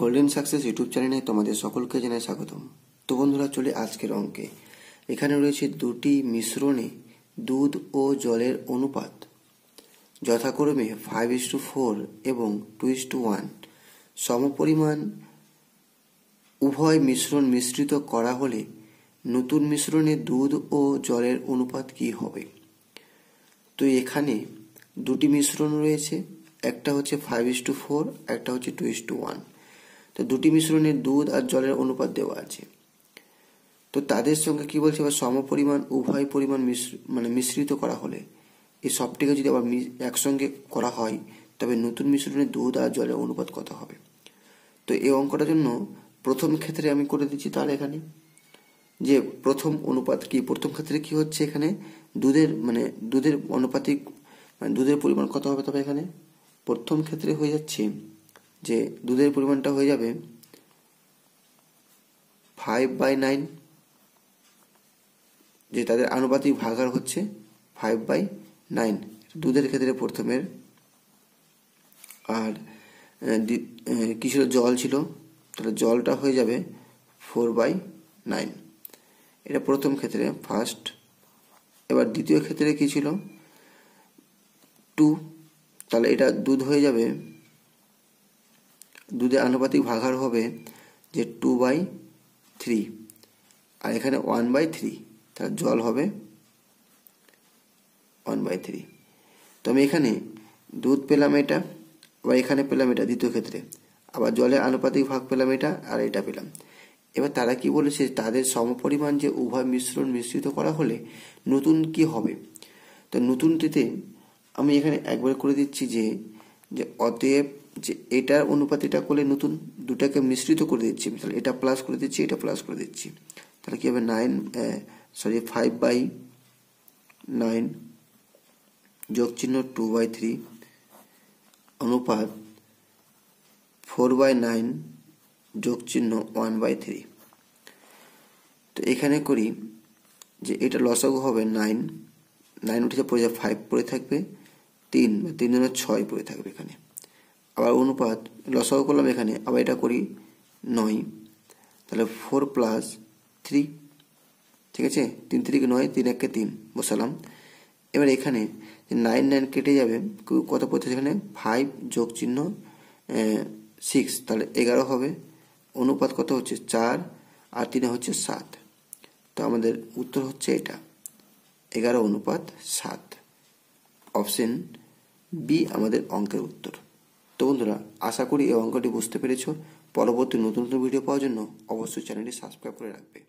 golden success YouTube চ্যানেলে তোমাদের সকলকে জানাই স্বাগতম তো বন্ধুরা চলে আজকের অঙ্কে এখানে রয়েছে দুটি মিশ্রণে দুধ ও জলের অনুপাত যথাক্রমে ফাইভ ইস টু ফোর এবং টু ইস টু ওয়ান সমপরিমাণ উভয় মিশ্রণ মিশ্রিত করা হলে নতুন মিশ্রণে দুধ ও জলের অনুপাত কি হবে তো এখানে দুটি মিশ্রণ রয়েছে একটা হচ্ছে ফাইভ ইস টু ফোর একটা হচ্ছে টু ইস টু ওয়ান তো দুটি মিশ্রণে দুধ আর জলের অনুপাত দেওয়া আছে তো তাদের সঙ্গে কি বলছে এবার পরিমাণ উভয় পরিমাণ মানে মিশ্রিত করা হলে এই সবটিকে যদি আবার একসঙ্গে করা হয় তবে নতুন মিশ্রণের দুধ আর জলের অনুপাত কত হবে তো এই অঙ্কটার জন্য প্রথম ক্ষেত্রে আমি করে দিচ্ছি তার এখানে যে প্রথম অনুপাত কি প্রথম ক্ষেত্রে কি হচ্ছে এখানে দুধের মানে দুধের অনুপাতিক মানে দুধের পরিমাণ কত হবে তবে এখানে প্রথম ক্ষেত্রে হয়ে যাচ্ছে যে দুধের পরিমাণটা হয়ে যাবে ফাইভ বাই নাইন যে তাদের আনুপাতিক ভাগার হচ্ছে ফাইভ বাই নাইন দুধের ক্ষেত্রে প্রথমের আর কি ছিল জল ছিল তাহলে জলটা হয়ে যাবে ফোর বাই নাইন এটা প্রথম ক্ষেত্রে ফার্স্ট এবার দ্বিতীয় ক্ষেত্রে কি ছিল টু তাহলে এটা দুধ হয়ে যাবে দুধের আনুপাতিক ভাগার হবে যে টু বাই থ্রি আর এখানে ওয়ান বাই থ্রি তার জল হবে ওয়ান বাই থ্রি তো আমি এখানে দুধ পেলাম এটা বা এখানে পেলাম এটা দ্বিতীয় ক্ষেত্রে আবার জলের আনুপাতিক ভাগ পেলাম এটা আর এটা পেলাম এবার তারা কি বলেছে তাদের সমপরিমাণ যে উভয় মিশ্রণ মিশ্রিত করা হলে নতুন কি হবে তো নতুনটিতে আমি এখানে একবার করে দিচ্ছি যে যে অতএব যে এটার অনুপাত এটা করলে নতুন দুটাকে মিশ্রিত করে দিচ্ছি তাহলে এটা প্লাস করে দিচ্ছি এটা প্লাস করে দিচ্ছি তাহলে কী হবে nine sorry five by nine যোগ চিহ্ন টু বাই থ্রি অনুপাত ফোর বাই নাইন যোগ চিহ্ন ওয়ান বাই থ্রি তো এখানে করি যে এটা লসক হবে নাইন নাইন উঠেছে পড়ে যাবে ফাইভ পড়ে থাকবে তিন বা তিন ছয় পড়ে থাকবে এখানে আবার অনুপাত লসাও করলাম এখানে আবার এটা করি নয় তাহলে ফোর প্লাস থ্রি ঠিক আছে তিন তিরিকে নয় তিন এককে তিন বসালাম এবার এখানে নাইন নাইন কেটে যাবে কত পড়তে এখানে ফাইভ যোগ চিহ্ন সিক্স তাহলে এগারো হবে অনুপাত কত হচ্ছে চার আর তিনে হচ্ছে সাত তো আমাদের উত্তর হচ্ছে এটা এগারো অনুপাত সাত অপশন বি আমাদের অঙ্কের উত্তর তো বন্ধুরা আশা করি এই অঙ্কটি বুঝতে পেরেছ পরবর্তী নতুন নতুন ভিডিও পাওয়ার জন্য অবশ্যই চ্যানেলটি সাবস্ক্রাইব করে রাখবে